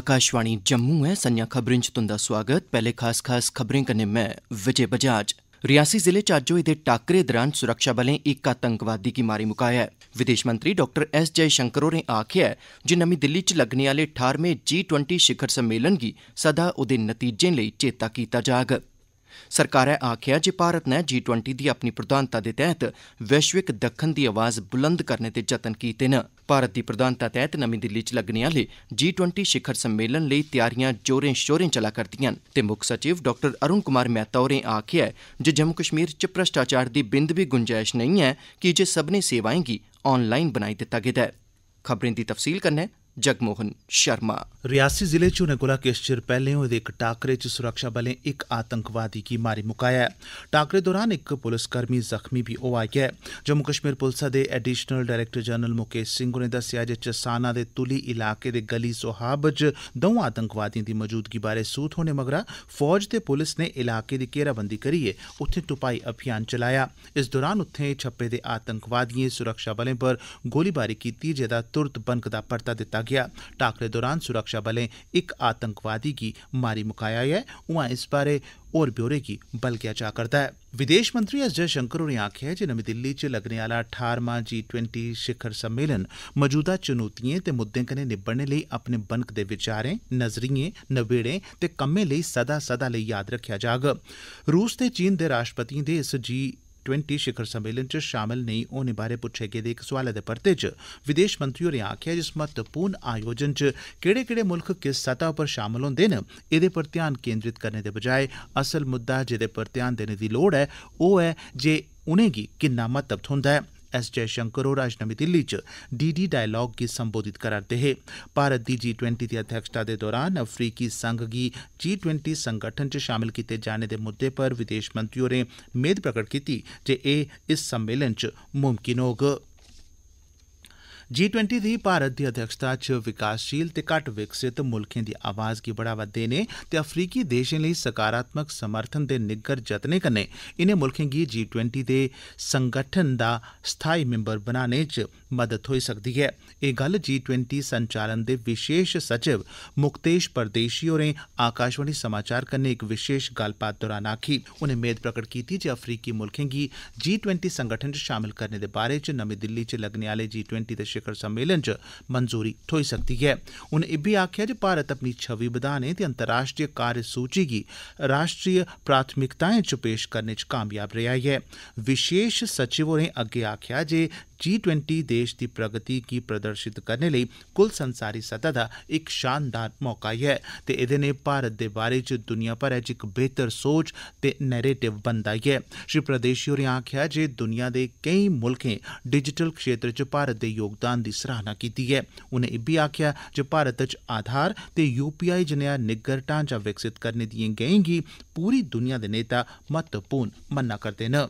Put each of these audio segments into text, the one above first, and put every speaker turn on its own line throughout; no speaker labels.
आकाशवाणी जम्मू ऐ संझा खबरें च तुंदा स्वागत पैहले खास खास खबरें कन्नै मैं विजय बजाज रियासी जिले च अज्ज होए दे टाकरे दरान सुरक्षाबलें इक आतंकवादी गी मारी मुकाया ऐ विदेश मंत्री डाक्टर एस जयशंकर होरें आखेआ ऐ जे नमीं दिल्ली च लगने आह्ले 18वें जी20 शिखर सम्मेलन गी सदा ओह्दे नतीजें लेई चेता कीता जाग सरकारै आखेआ जे भारत नै जी टवैंटी दी अपनी प्रधानता दे तैह्त वैश्विक दक्खन दी अवाज बुलंद करने दे जतन कीते न भारत दी प्रधानता तैह्त नमीं दिल्ली च लग्गने आह्ले जी टवैंटी शिखर सम्मेलन लेई तैयारियां जोरें शोरें चला करदिआं न ते मुक्ख सचिव डाक्टर अरूण कुमार मेहता होरें आखेआ ऐ जे जम्मू कश्मीर च भ्रष्टाचार दी बिंद बी गुंजैश नेईं ऐ कीजे सब्मनें सेवाएं गी ऑनलाईन बनाई दित्ता गेदा ऐ खबरें दी तफसील कन्नै जगमोहन शर्मा
रियासी जिले च होने कोला किश चिर पैहले होए दे इक टाकरे च सुरक्षाबलें इक आतंकवादी गी मारी मुकाया ऐ टाकरे दौरान इक पुलिसकर्मी जख्मी बी होआ ऐ जम्मू कश्मीर पुलसै दे additional director general Mukesh Singh होरें दस्सेआ जे चसाना दे तुली इलाके दे गली सोहाब च द'ऊं आतंकवादिएं दी मौजूदगी बारै सूह थ्होने मगरा फौज ते पुलिस ने इलाके दी घेराबंदी करियै उत्थें तुपाई अभियान चलाया इस दौरान उत्थें छप्पे दे आतंकवादिएं सुरक्षाबलें पर गोलीबारी कीती जेदा तुरत बनकदा परता दित्ता गेआ टाकरे दौरान सुरक्षाबलें इक आतंकवादी गी मारी मकाया ऐ उआं इस बारै होर ब्यौरे गी बलगेआ जा करदा ऐ विदेश मंत्री एस जयशंकर होरें आखेआ ऐ जे नमीं दिल्ली च लग्गने आह्ला ठारमां जी टवैंटी शिखर सम्मेलन मौजूदा चुनौतिएं ते मुद्दें कन्नै निब्बड़ने लेई अपने बनकदे विचारें नज़रिएं नबेड़ें ते कम्में लेई सदा सदा लेई याद रखेआ जाग रूस ते चीन दे राष्ट्रपतिएं दे इस जी ट्वेंटी शिखर सम्मेलन च शामल नेई होने बारै पुच्छे गेदे इक सोआलै दे परते च विदेश मंत्री होरें आखेआ जे इस महत्वपूर्ण आयोजन च केड़े केड़े मुल्ख किस सतह पर शामल होंदे न एहदे पर ध्यान केन्द्रित करने दे बजाय असल मुद्दा जेहदे पर ध्यान देने दी लोड़ ऐ ओह् ऐ जे उनें'गी किन्ना महत्व थ्होंदा ऐ एस जयशंकर होर अज्ज नमीं दिल्ली च डी डी डायलॉग गी संबोधित करा'रदे हे भारत दी जी टवेंटी दी अध्यक्षता दे दौरान अफ्रीकी संघ गी जी ट्वेंटी संगठन च शामल कीते जाने दे मुद्दे पर विदेश मंत्री होरें मेद प्रगट कीती जे एह् इस सम्मेलन च मुमकिन होंडन जी टवैंटी दी भारत दी अध्यक्षता च विकासशील ते घट्ट विकसित मुल्खें दी आवाज गी बढ़ावा देने ते अफ्रीकी देशें लेई सकारात्मक समर्थन दे निग्गर जतनें कन्नै इनें मुल्खें गी जी टवैंटी दे संगठन दा स्थाई मिम्बर बनाने च मदद थ्होई सकदी ऐ एह् गल्ल जी टवैंटी संचालन दे विशेष सचिव मुक्तेश परदेशी होरें आकाशवाणी समाचार कन्नै इक विशेष गल्लबात दौरान आखी उनें मेद प्रगट कीती जे अफ्रीकी मुल्खें गी जी टवैंटी संगठन च शामल करने दे बारे च नमीं दिल्ली च लगने आले जी टवैंटी दे शिखर सम्मेलन च मंजूरी थ्होई सकदी ऐ उनें इब्बी आखेआ जे भारत अपनी छवि बधाने ते अंतर्राश्ट्रीय कार्य सूचि गी राश्ट्री प्राथमिकताएं च पेश करने च कामयाब रेहा ऐ विशेष सचिव होरें अग्गे आक्खेआ जे जी ट्वेंटी देश दी प्रगति गी प्रदर्शित करने लेई कुल संसारी सतह दा इक शानदार मौका ऐ ते एह्दे नै भारत दे बारे च दुनिया भरै च इक बेहतर सोच ते नैरेटिव बनदा ऐ श्री प्रदेशी होरें आखेआ जे दुनिया दे केई मुल्खें डिजिटल क्षेत्र च भारत दे योगदान दी सराहना कीती ऐ उनें इब्बी आखेआ जे भारत च आधार ते यूपीआई जनेहा निग्गर ढांचा विकसित करने दिएं गैंहीं गी पूरी दुनिया दे नेता महत्वपूर्ण मन्ना करदे न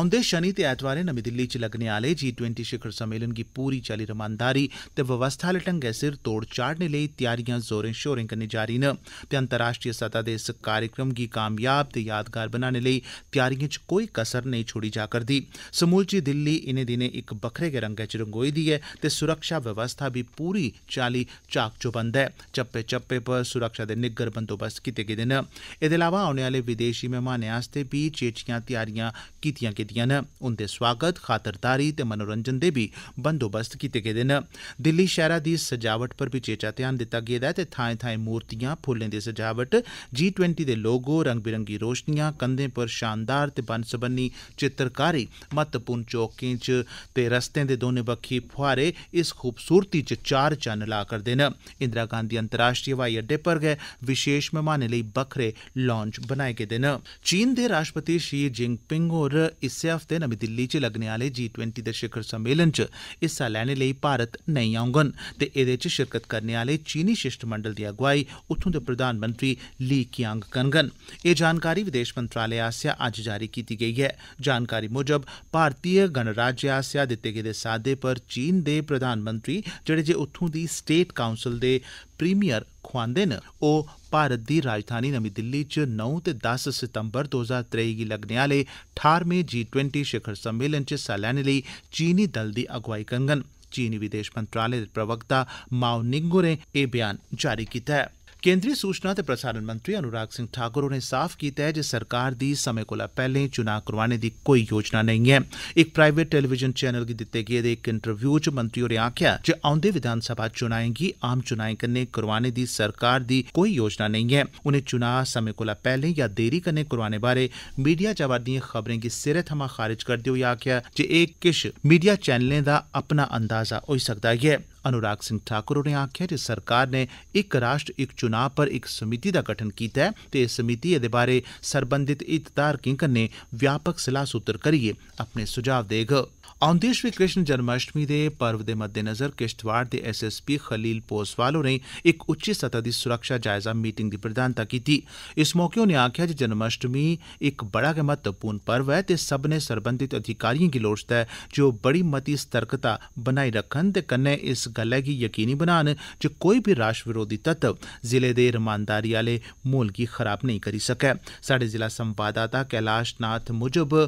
औंदे शनि ते ऐतवारें नमीं दिल्ली च लग्गने आह्ले जी जी शिखर सम्मेलन गी पूरी चाल्ली रमानदारी ते व्यवस्था आले ढंगै सिर तोड़ चाढ़ने लेई तैयारियां जोरें शोरें कन्नै जारी न ते अंतर्राष्ट्रीय सतह दे इस कार्यक्रम गी कामयाब ते यादगार बनाने लेई तैयारिएं च कोई कसर नेई छोड़ी जा करदी समूलची दिल्ली इनें दिनें इक बक्खरे गै रंगै च रंगोई दी ऐ ते सुरक्षा व्यवस्था बी पूरी चाली चाक चौबंद ऐ चप्पे चप्पे पर सुरक्षा दे निग्गर बंदोबस्त कीते गेदे न एह्दे अलावा औने आले विदेशी मेहमानें आस्तै बी चेचियां तैयारियां कीतियां गेदियां न उंदे सोआगत खातरदारी ते मनोरंजन ਮਨੋਰੰਜਨ ਦੇ ਵੀ ਬੰਦੋਬਸਤ ਕੀਤੇ ਗਏ ਨੇ ਦਿੱਲੀ ਸ਼ਹਿਰਾਂ ਦੀ ਸਜਾਵਟ ਪਰ ਵੀ ਚੇਚਾ ਧਿਆਨ ਦਿੱਤਾ ਗਿਆ ਹੈ ਤੇ ਥਾਂ ਥਾਂ ਮੂਰਤੀਆਂ ਫੁੱਲਾਂ ਦੀ ਸਜਾਵਟ ਜੀ 20 ਦੇ ਲੋਗੋ ਰੰਗ ਬਿਰੰਗੀ ਰੋਸ਼ਨੀਆਂ ਕੰਧੇ ਪਰ ਸ਼ਾਨਦਾਰ ਤੇ ਬਨਸਬੰਨੀ ਚਿੱਤਰਕਾਰੀ ਮਹੱਤਵਪੂਰਨ ਚੌਕੀਆਂ 'ਚ ਤੇ ਰਸਤੇ ਦੇ ਦੋਨੇ ਬੱਖੀ ਫੁਆਰੇ ਇਸ ਖੂਬਸੂਰਤੀ 'ਚ ਚਾਰ ਚੰਨ ਲਾ ਕਰ ਨੇ ਇੰਦਰਾ ਗਾਂਧੀ ਅੰਤਰਰਾਸ਼ਟਰੀ ਹਵਾਈ ਅੱਡੇ ਪਰ ਗਏ ਵਿਸ਼ੇਸ਼ ਮਹਿਮਾਨ ਲਈ ਬਖਰੇ ਲਾਂਚ ਬਣਾਏ ਗਏ ਦਿਨ ਚੀਨ ਦੇ ਰਾਸ਼ਟਰਪਤੀ ਸ਼ੀ ਜਿੰਗਪਿੰਗ ਹੋਰ ਇਸੇ ਹਫਤੇ ਨਵੀਂ ਦਿੱਲੀ 'ਚ ਲੱਗਣ ਵਾਲੇ ਜੀ 20 ਦੇ ਸ਼ਿਖਰ सम्मेलन च हिस्सा लैने लेई भारत नेईं औंगन ते एह्दे च शिरकत करने आले चीनी शिष्टमंडल दी अगुवाई उत्थुं दे प्रधानमंत्री ली कियांग करङन एह् जानकारी विदेश मंत्रालय आसेआ अज्ज जारी कीती गेई ऐ जानकारी मुजब भारतीय गणराज्य आसेआ दित्ते गेदे साद्दे पर चीन दे प्रधानमंत्री जेहड़े जे उत्थुं दी स्टेट काउंसल दे प्रीमियर खोआंदे न ओह् भारत दी राजधानी नमीं दिल्ली च नौ ते दस सितम्बर दो ज्हार त्रेई गी लग्गने आले ठारमें जी टवैंटी शिखर सम्मेलन च हिस्सा लैने लेई चीनी दल दी अगुवाई करङन चीनी विदेश मंत्रालय दे प्रवक्ता माओ निंग होरें एह् ब्यान जारी कीता ऐ केन्द्री सूचना ते प्रसारण मंत्री अनुराग सिंह ठाकुर होरें साफ कीता ऐ जे सरकार दी समें कोला पैहले चुनां करोआने दी कोई योजना नेईं ऐ इक प्राईवेट टेलीविजन चैनल गी दित्ते गेदे इक इंटरव्यु च मंत्री होरें आखेआ जे औंदे विधानसभा चुनाएं गी आम चुनाएं कन्नै करोआने दी सरकार दी कोई योजना नेईं ऐ उनें चुनां समें कोला पैहले या देरी कन्नै करोआने बारै मीडिया च आवा'रदिएं खबरें गी सिरे थमां खारिज करदे होई आखेआ जे एह् किश मीडिया चैनलें दा अपना अंदाजा होई सकदा ऐ अनुराग सिंह ठाकुर होरें आक्खेआ जे सरकार नै इक राष्ट्र इक चुनाव पर इक समिति दा गठन कीता ऐ ते एह् समिति एह्दे बारै सरबंधत हितधारकें कन्नै व्यापक सलाह सूत्र करियै अपने सुझाव देग औंदे श्री कृष्ण जन्माष्टमी दे पर्व दे मद्देनज़र किश्तवाड़ दे एसएसपी खलील पोसवाल होरें इक उच्ची सतह दी सुरक्षा जायजा मीटिंग दी प्रधानता कीती इस मौके उनें आखेआ जे जन्माष्टमी इक बड़ा गै महत्वपूर्ण पर्व ऐ ते सब्मनें सरबंधत अधिकारिएं गी लोड़चदा ऐ जे ओह् बड़ी मती सतर्कता बनाई रक्खन ते कन्नै इस गल्लै गी यकीनी बनान जे कोई बी राष्ट्र विरोधी तत्व जिले दे रमानदारी आले म्हौल गी खराब नेईं करी सकै साढ़े जिला संवाददाता कैलाश नाथ मुजब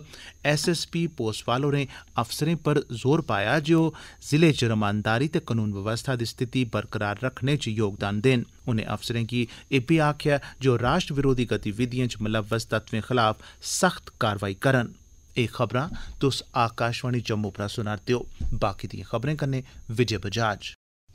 एसएसपी पोसवाल होरें अफसर अफसरें पर जोर पाया जे ओह् जिले च रमानदारी ते कनून बवस्था दी स्थिति बरकरार रखने च योगदान देन उनें अफसरें गी इब्बी आखेआ जे ओह् राष्ट्र विरोधी गतिविधिएं च मुलव्वस तत्वें खलाफ सख्त कार्रवाई करन एह् खबरां तुस आकाशवाणी जम्मू परा सुना'रदे ओ बाकी दिएं खबरें कन्नै विजय बजाज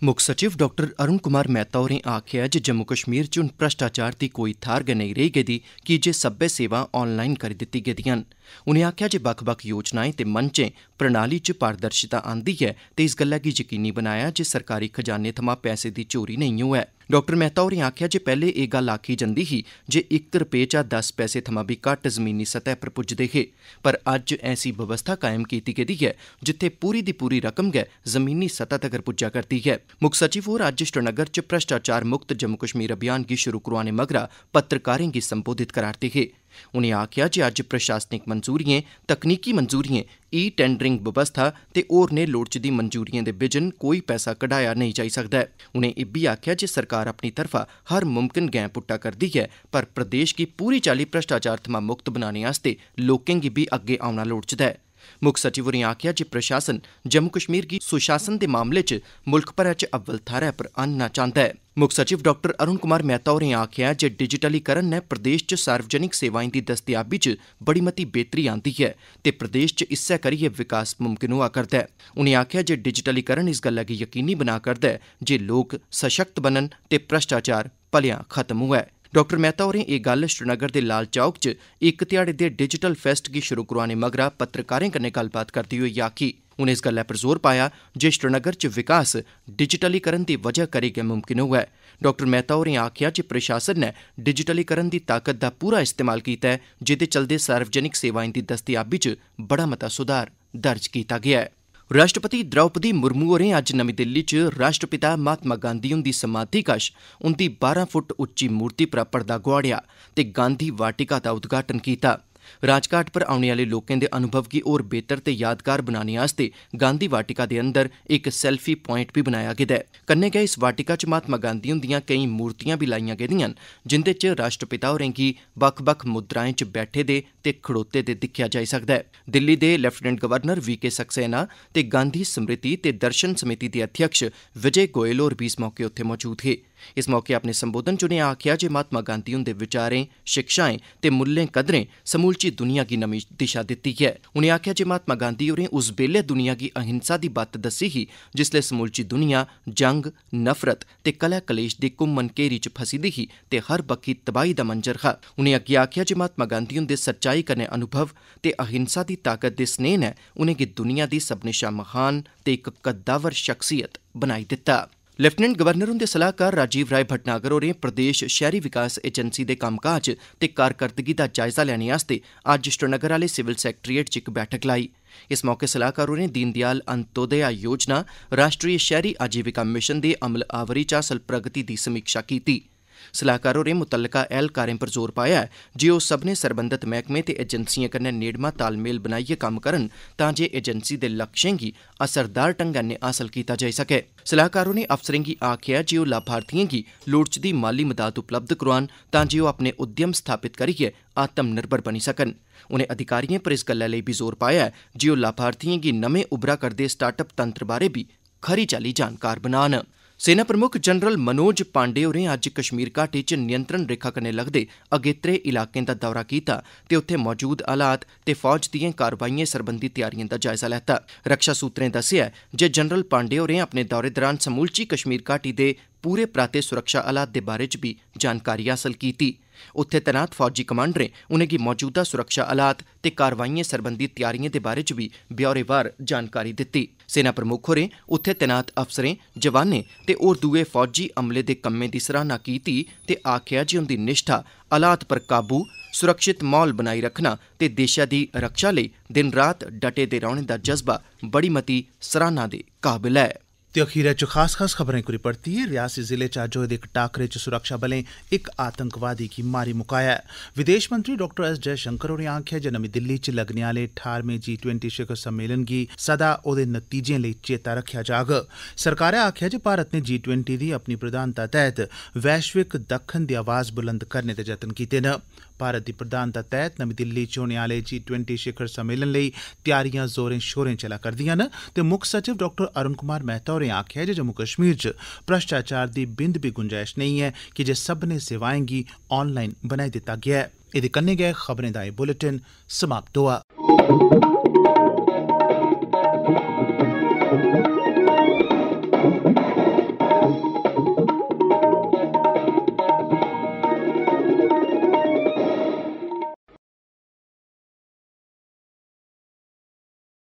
मुक्ख सचिव डॉ अरुण कुमार मेहता होरें आखेआ जे जम्मू कश्मीर च हून भ्रष्टाचार
दी कोई थाहर गै नेईं रेई गेदी कीजे सब्बै सेवां आनलाईन करी दित्ती गेदिआं न उनें आखेआ जे बक्ख बक्ख योजनाएं ते मंचें प्रणाली च पारदर्शिता आंदी ऐ ते इस गल्लै गी यकीनी बनाया जे सरकारी खजाने थमां पैसे दी चोरी नेई होऐ डाक्टर मेहता होरें आखेआ जे पैहले एह् गल्ल आखी जंदी ही जे इक रपे चा दस पैसे थमां बी घट्ट जमीनी सतह पर पुज्जदे हे पर अज्ज ऐसी बवस्था कायम कीती गेदी ऐ जित्थें पूरी दी पूरी रकम गै जमीनी सतह तगर पुज्जा करदी ऐ मुक्ख सचिव होर अज्ज श्रीनगर च भ्रष्टाचार मुक्त जम्मू कश्मीर अभियान गी शुरु करोआने मगरा पत्रकारें गी संबोधित करा'रदे हे ਉਨੇ ਆਖਿਆ ਕਿ ਅੱਜ ਪ੍ਰਸ਼ਾਸਨਿਕ ਮਨਜ਼ੂਰੀਆਂ ਤਕਨੀਕੀ ਮਨਜ਼ੂਰੀਆਂ ਈ ਟੈਂਡਰਿੰਗ ਵਿਵਸਥਾ ਤੇ ਹੋਰ ਨੇ ਲੋੜਚਦੀ ਮਨਜ਼ੂਰੀਆਂ ਦੇ ਵਿਜਨ ਕੋਈ ਪੈਸਾ ਕਢਾਇਆ ਨਹੀਂ ਜਾ ਸਕਦਾ ਉਨੇ ਇਹ ਵੀ ਆਖਿਆ ਕਿ ਸਰਕਾਰ ਆਪਣੀ ਤਰਫਾ ਹਰ ਮੁਮਕਨ ਗੈਂ ਪੁੱਟਾ ਕਰਦੀ ਹੈ ਪਰ ਪ੍ਰਦੇਸ਼ ਕੀ ਪੂਰੀ ਚਾਲੀ ਭ੍ਰਸ਼ਟਾਚਾਰ ਤੋਂ ਮੁਕਤ ਬਣਾਉਣੇ ਵਾਸਤੇ ਲੋਕਾਂ ਦੀ ਵੀ ਅੱਗੇ ਆਉਣਾ ਲੋੜਚਦਾ ਹੈ ਮੁੱਖ ਸਚਿਵ ਹੋਰੀਂ ਆਖਿਆ ਜੇ ਪ੍ਰਸ਼ਾਸਨ ਜੰਮੂ ਕਸ਼ਮੀਰ ਦੀ ਸੁਸ਼ਾਸਨ ਦੇ ਮਾਮਲੇ 'ਚ ਮੁਲਕ ਭਰ 'ਚ ਅਵਲ ਥਾਰਾ ਪਰ ਆਨਣਾ ਚਾਹੁੰਦਾ ਹੈ ਮੁੱਖ ਸਚਿਵ ਡਾਕਟਰ ਅਰੁਣ ਕੁਮਾਰ ਮਹਿਤਾ ਹੋਰੀਂ ਆਖਿਆ ਜੇ ਡਿਜੀਟਲੀਕਰਨ ਨੇ ਪ੍ਰਦੇਸ਼ 'ਚ ਸਾਰਵਜਨਿਕ ਸੇਵਾਵਾਂ ਦੀ ਦਸਤਿਆਬੀ 'ਚ ਬੜੀ ਮਤੀ ਬਿਹਤਰੀ ਆਂਦੀ ਹੈ ਤੇ ਪ੍ਰਦੇਸ਼ 'ਚ ਇਸੇ ਕਰੀਏ ਵਿਕਾਸ ਮੁਮਕਿਨ ਹੋਆ ਕਰਦਾ ਹੈ ਉਨੀ ਆਖਿਆ ਜੇ ਡਿਜੀਟਲੀਕਰਨ ਇਸ ਗੱਲ ਲਈ ਯਕੀਨੀ ਬਣਾ ਕਰਦਾ ਹੈ ਜੇ ਲੋਕ ਸਸ਼ਕਤ ਬਨਨ ਤੇ ਭ੍ਰਸ਼ਟਾਚਾਰ ਪਲਿਆ ਖਤਮ ਹੋਵੇ ਡਾਕਟਰ ਮਹਿਤਾ ਹੋਰੀ ਇਹ ਗੱਲ ਸ਼੍ਰੀਨਗਰ ਦੇ ਲਾਲ ਚੌਕ 'ਚ ਇੱਕ ਤਿਹਾੜੇ ਦੇ ਡਿਜੀਟਲ ਫੈਸਟ ਦੀ ਸ਼ੁਰੂ ਕਰਵਾਉਣੇ ਮਗਰਾ ਪੱਤਰਕਾਰਾਂ ਕਨੇ ਗੱਲਬਾਤ ਕਰਦੀ ਹੋਈ ਯਾਕੀ ਉਹਨੇ ਇਸ ਗੱਲ ਪਰ ਜ਼ੋਰ ਪਾਇਆ ਜੇ ਸ਼੍ਰੀਨਗਰ 'ਚ ਵਿਕਾਸ ਡਿਜੀਟਲੀਕਰਨ ਦੀ ਵਜ੍ਹਾ ਕਰੀਗਾ ਮੁਮਕਿਨ ਹੋਇਆ ਡਾਕਟਰ ਮਹਿਤਾ ਹੋਰੀ ਆਖਿਆ ਕਿ ਪ੍ਰਸ਼ਾਸਨ ਨੇ ਡਿਜੀਟਲੀਕਰਨ ਦੀ ਤਾਕਤ ਦਾ ਪੂਰਾ ਇਸਤੇਮਾਲ ਕੀਤਾ ਹੈ ਜਿਸ ਦੇ ਚਲਦੇ ਸਰਵਜਨਿਕ ਸੇਵਾਵਾਂ ਦੀ ਦਸਤੀਆਬੀ 'ਚ ਬੜਾ ਮਤਾ ਸੁਧਾਰ ਦਰਜ ਕੀਤਾ ਗਿਆ ਹੈ राष्ट्रपति द्रौपदी मुर्मू होरें अज्ज नमीं दिल्ली च राष्ट्रपिता महात्मा गांधी हुंदी समाधि कश उंदी बारां फुट्ट उच्ची मूर्ति परा पर्दा गोआड़ेआ ते गांधी वाटिका दा उद्घाटन कीता राजघाट पर औने आह्ले लोकें दे अनुभव गी होर बेह्तर ते यादगार बनाने आस्तै गांधी वाटिका दे अंदर इक सैल्फी प्वाइंट बी बनाया गेदा ऐ कन्नै गै इस वाटिका च महात्मा गांधी हुंदिआं केई मूर्तियां बी लाईआं गेदिआं न जिंदे च राष्ट्रपिता होरें गी बक्ख बक्ख मुद्राएं च बैठे दे ते खड़ोते दे दिक्खेआ जाई सकदा ऐ दिल्ली दे lieutenant governor V K Saxena ते गांधी स्मृति ते दर्शन समिति दे अध्यक्ष विजय गोयल होर बी इस मौके उत्थे मौजूद हे ਇਸ ਮੌਕੇ ਆਪਣੇ ਸੰਬੋਧਨ ਚ ਉਹਨੇ ਆਖਿਆ ਜੇ ਮਹਾਤਮਾ ਗਾਂਧੀ ਹੁੰਦੇ ਵਿਚਾਰੇ ਸਿੱਖਿਆਵਾਂ ਤੇ ਮੁੱਲਾਂ ਕਦਰਾਂ ਸਮੂਲਚੀ ਦੁਨੀਆ ਦੀ ਨਵੀਂ ਦਿਸ਼ਾ ਦਿੱਤੀ ਹੈ ਉਹਨੇ ਆਖਿਆ ਜੇ ਮਹਾਤਮਾ ਗਾਂਧੀ ਹੋਰੇ ਉਸ ਵੇਲੇ ਦੁਨੀਆ ਦੀ ਅਹਿੰਸਾ ਦੀ ਬਾਤ ਦੱਸੀ ਹੀ ਜਿਸਲੇ ਸਮੂਲਚੀ ਦੁਨੀਆ ਜੰਗ ਨਫ਼ਰਤ ਤੇ ਕਲਾ ਕਲੇਸ਼ ਦੇ ਕੁੰਮਨ ਕੇਰੀ ਚ ਫਸੀ ਦੀ ਹੀ ਤੇ ਹਰ ਬੱਕੀ ਤਬਾਈ ਦਾ ਮੰਜ਼ਰ ਖਾ ਉਹਨੇ ਅੱਗੇ ਆਖਿਆ ਜੇ ਮਹਾਤਮਾ ਗਾਂਧੀ ਹੁੰਦੇ ਸੱਚਾਈ ਕਰਨੇ ਅਨੁਭਵ ਤੇ ਅਹਿੰਸਾ ਦੀ ਤਾਕਤ ਦੇ ਸਨੇਹ ਨੇ ਉਹਨੇ ਕੀ ਦੁਨੀਆ ਦੀ ਸਭ ਨਿਸ਼ਾ ਤੇ ਇੱਕ ਕੱਦਾਵਰ ਸ਼ਖਸੀਅਤ ਬਣਾਈ ਦਿੱਤਾ लेफ्टिनेंट गवर्नर हुंदे सलाहकार राजीव राय भटनागर होरें प्रदेश शैहरी विकास एजेंसी दे कम्मकाज ते कारकरदगी दा जायजा लैने आस्तै अज्ज श्रीनगर आह्ले सिविल सैक्रेटेरिएट च इक बैठक लाई इस मौके सलाहकार होरें दीनदयाल अंतोदया योजना राष्ट्री शैहरी आजीविका मिशन दे अमल आवरी च हासल प्रगति दी समीक्षा कीती सलाहकार होरें मुतल्लका ऐह्लकारें पर जोर पाया ऐ जे ओह् सब्मनें सरबंधत मैह्कमें ते एजेंसिएं कन्नै नेड़मा तालमेल बनाइयै कम्म करन तांजे एजेंसी दे लक्ष्यें गी असरदार ढंग्गै नै हासल कीता जाई सकै सलाहकार होरें अफसरें गी आखेआ जे ओह् लाभार्थिएं गी लोड़चदी माली मदाद उपलब्ध करोआन तांजे ओह् अपने उद्यम स्थापित करियै निर्भर बनी सकन उनें अधिकारिएं पर इस गल्लै लेई बी जोर पाया ऐ जे ओह् लाभार्थिएं गी नमें उभरा करदे स्टार्टअप तंत्र बारै बी खरी चाल्ली जानकार बनाना सेना प्रमुक्ख जनरल मनोज पांडे होरें अज्ज कश्मीर घाटी च नियंत्रण रेखा कन्नै लगदे अगेत्रे इलाकें दा दौरा कीता ते उत्थे मौजूद हालात ते फौज दिएं कार्रवाइएं सरबंधी त्यारिएं दा जायजा लैता रक्षा सूत्रें दस्सेआ ऐ जे जनरल पांडे होरें अपने दौरे दौरान समूलची कश्मीर घाटी दे पूरे पराते सुरक्षा हालात दे बारै च बी जानकारी हासल कीती ऐ उत्थे तैनात फौजी कमांडरें उनेंगी मौजूदा सुरक्षा हालात ते कार्रवाइएं सरबंधी तैयारिएं दे बारै च बी ब्यौरेवार जानकारी दित्ती सेना प्रमुक्ख होरें उत्थे तैनात अफसरें जवानें ते होर दुए फौजी अमले दे कम्में दी सराहना कीती ते आखेआ जे उंदी निष्ठा हालात पर काबू सुरक्षित म्हौल बनाई रक्खना ते देशै दी रक्षा लेई
दिन रात डटे दे रौह्ने दा जज्बा बड़ी मती सराहना दे काबल ऐ ते अखीरै च खास खास खबरें क पढ़ती ऐ रियासी जिले च अज्ज होए दे इक टाकरे च सुरक्षाबलें इक आतंकवादी गी मारी मुकाया ऐ विदेश मंत्री डाक्टर एस जयशंकर होरें आक्खेआ जे नमीं दिल्ली च लग्गने आले ठाहरमें जी टवैंटी शिखर सम्मेलन गी सदा ओदे नतीजें लेई चेता रखेआ जाग सरकारै आक्खेआ जे भारत नै जी टवैंटी दी अपनी प्रधानता तैहत वैश्विक दक्खन दी अवाज बुलंद करने दे जतन कीते हे भारत दी प्रधानता तैह्त नमीं दिल्ली च होने आले जी टवैंटी शिखर सम्मेलन लेई तैयारियां जोरें शोरें चलै करदियां न ते मुक्ख सचिव डाक्टर अरूण कुमार मेहता होरें आखेआ ऐ जे जम्मू कश्मीर च भ्रष्टाचार दी बिंद बी गुंजैश नेईं ऐ कीजे सब्मनें सेवाएं गी ऑनलाईन बनाई दित्ता गेआ ऐ एह्दे कन्नै गै खबरें दा एह् बुलेटिन समाप्त होआ